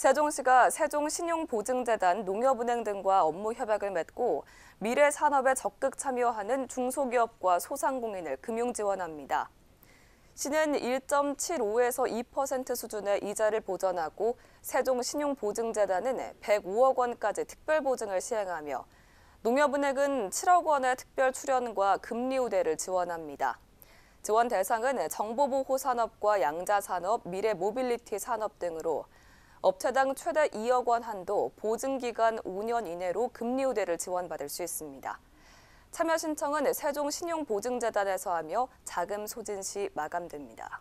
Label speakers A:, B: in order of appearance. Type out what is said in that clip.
A: 세종시가 세종신용보증재단 농협은행 등과 업무 협약을 맺고 미래 산업에 적극 참여하는 중소기업과 소상공인을 금융 지원합니다. 시는 1.75에서 2% 수준의 이자를 보전하고 세종신용보증재단은 105억 원까지 특별보증을 시행하며 농협은행은 7억 원의 특별 출연과 금리 우대를 지원합니다. 지원 대상은 정보보호 산업과 양자산업, 미래 모빌리티 산업 등으로 업체당 최대 2억 원 한도, 보증기간 5년 이내로 금리 우대를 지원받을 수 있습니다. 참여 신청은 세종신용보증재단에서 하며 자금 소진 시 마감됩니다.